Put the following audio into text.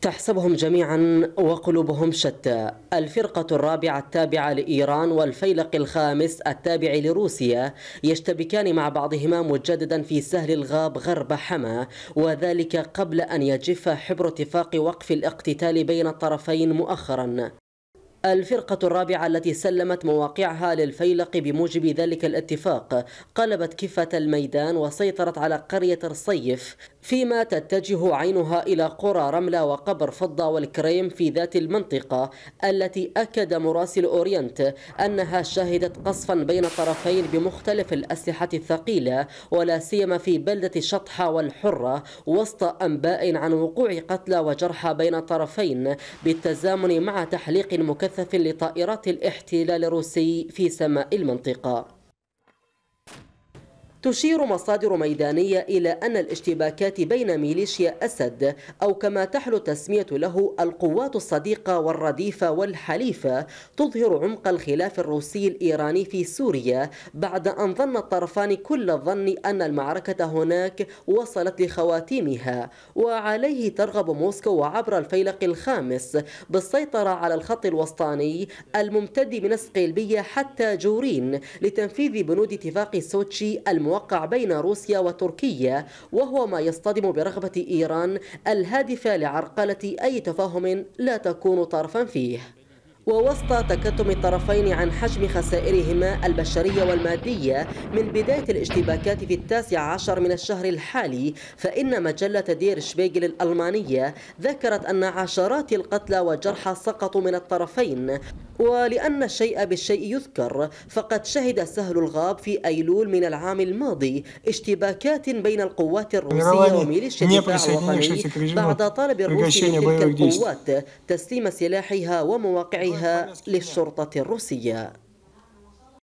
تحسبهم جميعا وقلوبهم شتى الفرقة الرابعة التابعة لإيران والفيلق الخامس التابع لروسيا يشتبكان مع بعضهما مجددا في سهل الغاب غرب حما وذلك قبل أن يجف حبر اتفاق وقف الاقتتال بين الطرفين مؤخرا الفرقة الرابعة التي سلمت مواقعها للفيلق بموجب ذلك الاتفاق قلبت كفة الميدان وسيطرت على قرية الصيف فيما تتجه عينها إلى قرى رملة وقبر فضة والكريم في ذات المنطقة التي أكد مراسل أورينت أنها شهدت قصفا بين طرفين بمختلف الأسلحة الثقيلة ولا سيما في بلدة شطحة والحرة وسط أنباء عن وقوع قتلى وجرحى بين طرفين بالتزامن مع تحليق مكثف المكثف لطائرات الاحتلال الروسي في سماء المنطقة تشير مصادر ميدانية إلى أن الاشتباكات بين ميليشيا أسد أو كما تحلو تسمية له القوات الصديقة والرديفة والحليفة تظهر عمق الخلاف الروسي الإيراني في سوريا بعد أن ظن الطرفان كل الظن أن المعركة هناك وصلت لخواتيمها وعليه ترغب موسكو عبر الفيلق الخامس بالسيطرة على الخط الوسطاني الممتد من السقيلبية حتى جورين لتنفيذ بنود اتفاق سوتشي الم الموقع بين روسيا وتركيا وهو ما يصطدم برغبة إيران الهادفة لعرقلة أي تفاهم لا تكون طرفا فيه ووسط تكتم الطرفين عن حجم خسائرهما البشرية والمادية من بداية الاشتباكات في التاسع عشر من الشهر الحالي فإن مجلة دير شبيجل الألمانية ذكرت أن عشرات القتلى وجرحى سقطوا من الطرفين ولأن الشيء بالشيء يذكر فقد شهد سهل الغاب في أيلول من العام الماضي اشتباكات بين القوات الروسية وميليشيا الدفاع الوطني بعد طلب الروس تلك القوات تسليم سلاحها ومواقعها عليها للشرطة الروسية